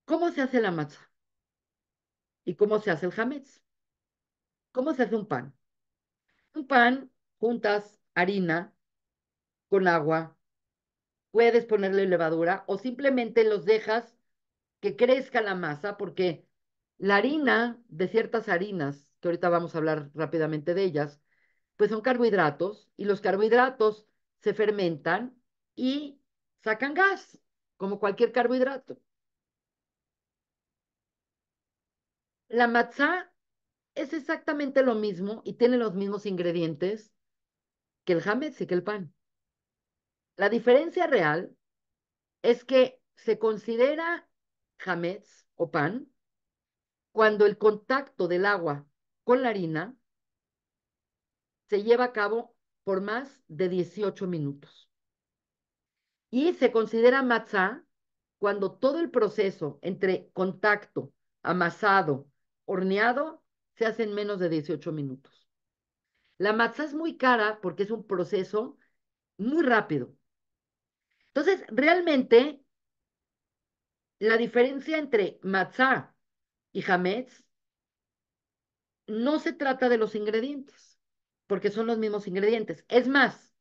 ¿cómo se hace la matzah? ¿Y cómo se hace el hametz? ¿Cómo se hace un pan? Un pan, juntas harina con agua, puedes ponerle levadura o simplemente los dejas que crezca la masa porque la harina de ciertas harinas que ahorita vamos a hablar rápidamente de ellas, pues son carbohidratos y los carbohidratos se fermentan y sacan gas, como cualquier carbohidrato. La matzá es exactamente lo mismo y tiene los mismos ingredientes que el hametz y que el pan. La diferencia real es que se considera jamez o pan cuando el contacto del agua con la harina se lleva a cabo por más de 18 minutos. Y se considera matzá cuando todo el proceso entre contacto, amasado, horneado, se hace en menos de 18 minutos. La matzá es muy cara porque es un proceso muy rápido. Entonces, realmente, la diferencia entre matzá y jametz no se trata de los ingredientes, porque son los mismos ingredientes. Es más,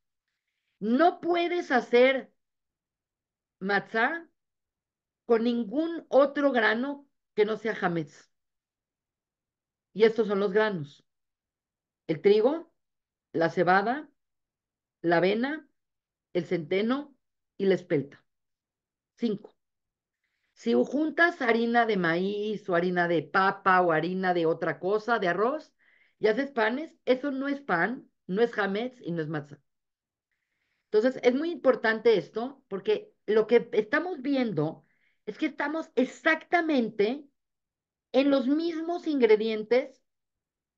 no puedes hacer matzá con ningún otro grano que no sea jamez. Y estos son los granos. El trigo, la cebada, la avena, el centeno y la espelta. Cinco. Si juntas harina de maíz o harina de papa o harina de otra cosa, de arroz, y haces panes, eso no es pan, no es jamez y no es matzah. Entonces, es muy importante esto porque lo que estamos viendo es que estamos exactamente en los mismos ingredientes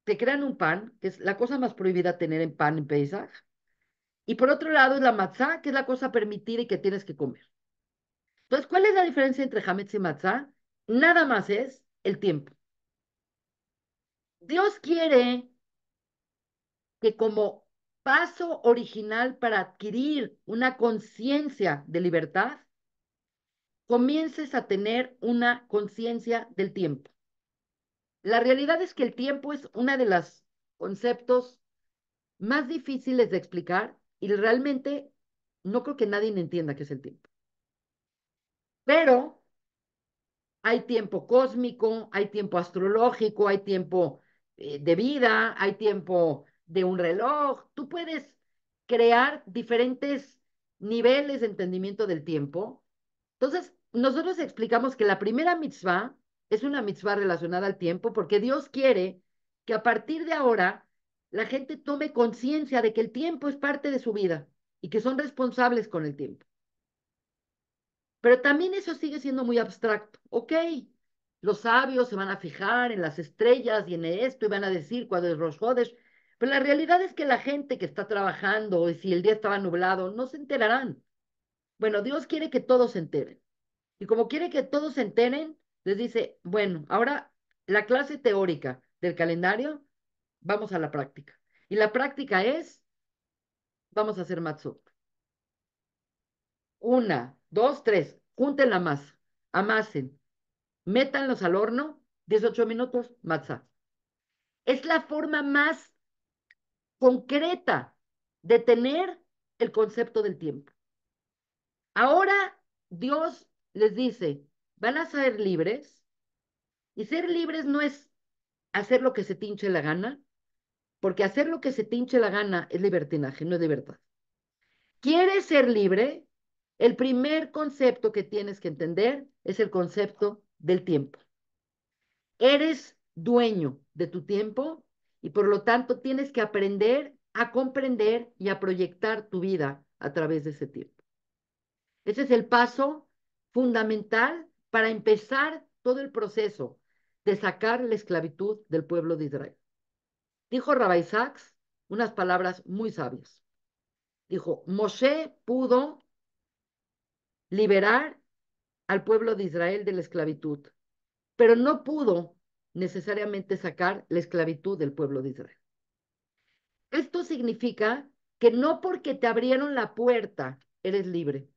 que crean un pan, que es la cosa más prohibida tener en pan en Pesach, y por otro lado es la matzah, que es la cosa permitida y que tienes que comer. Entonces, ¿cuál es la diferencia entre Hametz y Matzah? Nada más es el tiempo. Dios quiere que como paso original para adquirir una conciencia de libertad, comiences a tener una conciencia del tiempo. La realidad es que el tiempo es uno de los conceptos más difíciles de explicar y realmente no creo que nadie entienda qué es el tiempo. Pero hay tiempo cósmico, hay tiempo astrológico, hay tiempo eh, de vida, hay tiempo de un reloj. Tú puedes crear diferentes niveles de entendimiento del tiempo. Entonces, nosotros explicamos que la primera mitzvah es una mitzvah relacionada al tiempo porque Dios quiere que a partir de ahora la gente tome conciencia de que el tiempo es parte de su vida y que son responsables con el tiempo. Pero también eso sigue siendo muy abstracto. Ok, los sabios se van a fijar en las estrellas y en esto y van a decir cuándo es Rosh Hodesh. Pero la realidad es que la gente que está trabajando y si el día estaba nublado, no se enterarán. Bueno, Dios quiere que todos se enteren. Y como quiere que todos se enteren, les dice, bueno, ahora la clase teórica del calendario, vamos a la práctica. Y la práctica es, vamos a hacer matzot. Una Dos, tres, junten la masa, amasen, métanlos al horno, 18 minutos, matzá. Es la forma más concreta de tener el concepto del tiempo. Ahora Dios les dice, van a ser libres, y ser libres no es hacer lo que se tinche la gana, porque hacer lo que se tinche la gana es libertinaje, no es libertad. Quiere ser libre? El primer concepto que tienes que entender es el concepto del tiempo. Eres dueño de tu tiempo y por lo tanto tienes que aprender a comprender y a proyectar tu vida a través de ese tiempo. Ese es el paso fundamental para empezar todo el proceso de sacar la esclavitud del pueblo de Israel. Dijo Rabbi Isaacs unas palabras muy sabias. Dijo, Moshe pudo liberar al pueblo de Israel de la esclavitud, pero no pudo necesariamente sacar la esclavitud del pueblo de Israel. Esto significa que no porque te abrieron la puerta eres libre.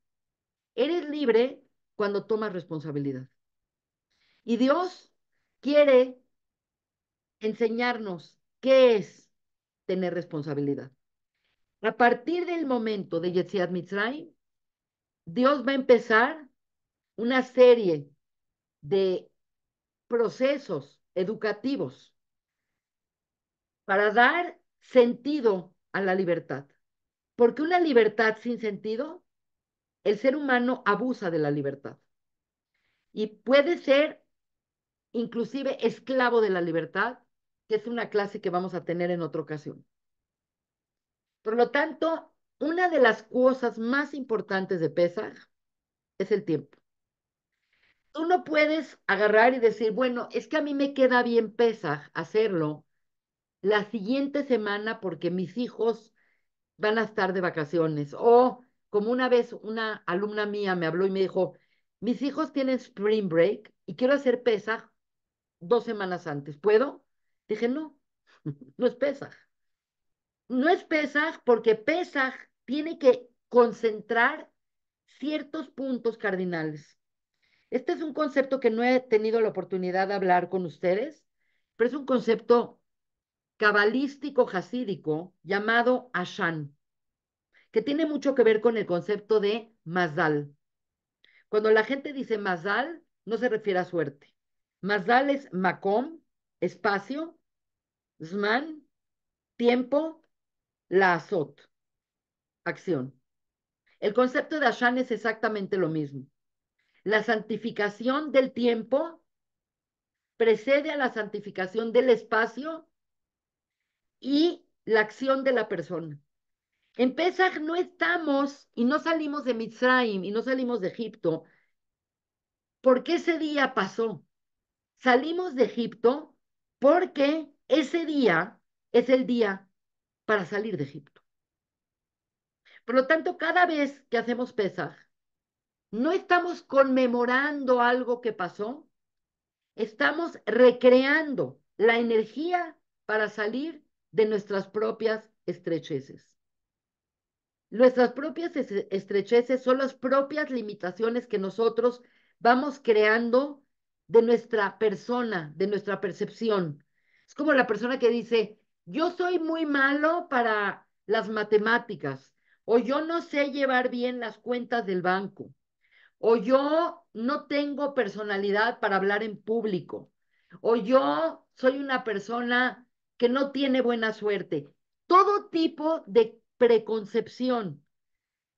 Eres libre cuando tomas responsabilidad. Y Dios quiere enseñarnos qué es tener responsabilidad. A partir del momento de Yetziat Mitzrayim, Dios va a empezar una serie de procesos educativos para dar sentido a la libertad. Porque una libertad sin sentido, el ser humano abusa de la libertad. Y puede ser inclusive esclavo de la libertad, que es una clase que vamos a tener en otra ocasión. Por lo tanto, una de las cosas más importantes de pesar es el tiempo. Tú no puedes agarrar y decir, bueno, es que a mí me queda bien Pesaj hacerlo la siguiente semana porque mis hijos van a estar de vacaciones. O como una vez una alumna mía me habló y me dijo, mis hijos tienen spring break y quiero hacer pesa dos semanas antes. ¿Puedo? Dije, no, no es pesa No es pesa porque pesa tiene que concentrar ciertos puntos cardinales. Este es un concepto que no he tenido la oportunidad de hablar con ustedes, pero es un concepto cabalístico jasídico llamado Ashan, que tiene mucho que ver con el concepto de Mazal. Cuando la gente dice Mazal, no se refiere a suerte. Mazal es Makom, espacio, Zman, tiempo, la azot acción. El concepto de Ashan es exactamente lo mismo. La santificación del tiempo precede a la santificación del espacio y la acción de la persona. En Pesach no estamos y no salimos de Mitzrayim y no salimos de Egipto porque ese día pasó. Salimos de Egipto porque ese día es el día para salir de Egipto. Por lo tanto, cada vez que hacemos pesar, no estamos conmemorando algo que pasó, estamos recreando la energía para salir de nuestras propias estrecheces. Nuestras propias estrecheces son las propias limitaciones que nosotros vamos creando de nuestra persona, de nuestra percepción. Es como la persona que dice, yo soy muy malo para las matemáticas, o yo no sé llevar bien las cuentas del banco, o yo no tengo personalidad para hablar en público, o yo soy una persona que no tiene buena suerte. Todo tipo de preconcepción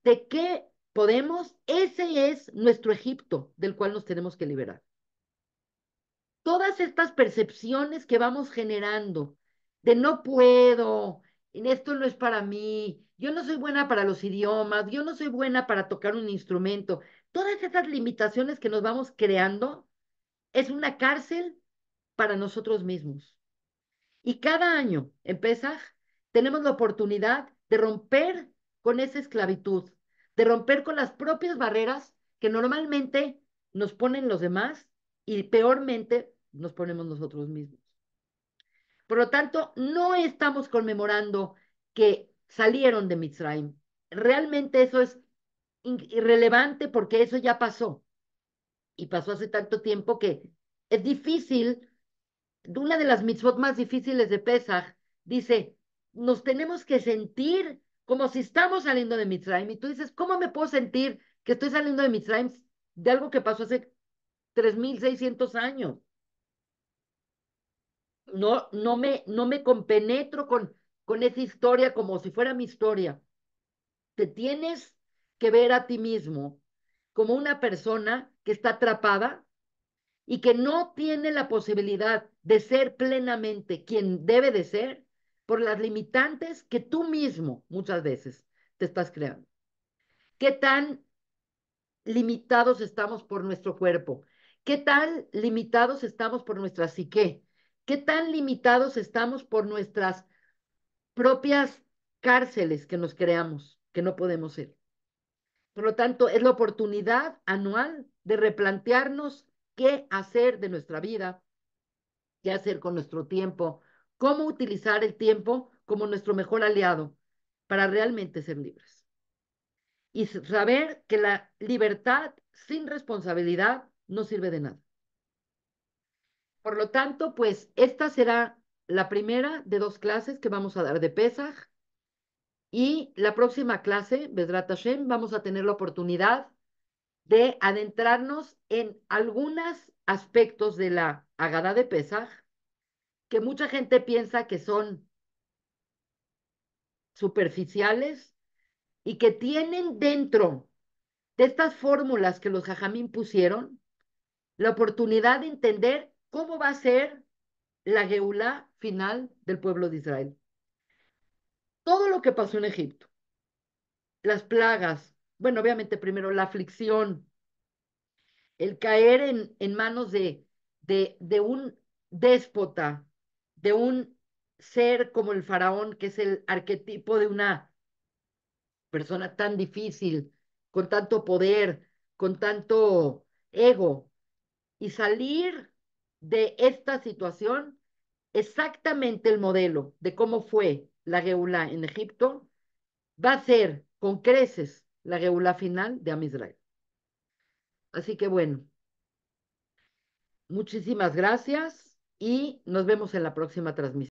de qué podemos, ese es nuestro Egipto del cual nos tenemos que liberar. Todas estas percepciones que vamos generando de no puedo, esto no es para mí, yo no soy buena para los idiomas, yo no soy buena para tocar un instrumento. Todas esas limitaciones que nos vamos creando es una cárcel para nosotros mismos. Y cada año en Pesaj tenemos la oportunidad de romper con esa esclavitud, de romper con las propias barreras que normalmente nos ponen los demás y peormente nos ponemos nosotros mismos. Por lo tanto, no estamos conmemorando que salieron de Mitzrayim. Realmente eso es irrelevante porque eso ya pasó. Y pasó hace tanto tiempo que es difícil, una de las mitzvot más difíciles de Pesach, dice, nos tenemos que sentir como si estamos saliendo de Mitzrayim. Y tú dices, ¿cómo me puedo sentir que estoy saliendo de Mitzrayim de algo que pasó hace 3.600 años? No, no, me, no me compenetro con con esa historia como si fuera mi historia. Te tienes que ver a ti mismo como una persona que está atrapada y que no tiene la posibilidad de ser plenamente quien debe de ser por las limitantes que tú mismo muchas veces te estás creando. ¿Qué tan limitados estamos por nuestro cuerpo? ¿Qué tan limitados estamos por nuestra psique? ¿Qué tan limitados estamos por nuestras propias cárceles que nos creamos, que no podemos ser. Por lo tanto, es la oportunidad anual de replantearnos qué hacer de nuestra vida, qué hacer con nuestro tiempo, cómo utilizar el tiempo como nuestro mejor aliado para realmente ser libres. Y saber que la libertad sin responsabilidad no sirve de nada. Por lo tanto, pues esta será la primera de dos clases que vamos a dar de Pesaj. Y la próxima clase, Bedrat vamos a tener la oportunidad de adentrarnos en algunos aspectos de la Agada de Pesaj que mucha gente piensa que son superficiales y que tienen dentro de estas fórmulas que los jajamín pusieron la oportunidad de entender cómo va a ser la geula final del pueblo de Israel. Todo lo que pasó en Egipto, las plagas, bueno, obviamente primero la aflicción, el caer en, manos de, de, de un déspota, de un ser como el faraón, que es el arquetipo de una persona tan difícil, con tanto poder, con tanto ego, y salir de esta situación exactamente el modelo de cómo fue la regula en Egipto, va a ser con creces la regula final de Amisrael. Así que bueno, muchísimas gracias y nos vemos en la próxima transmisión.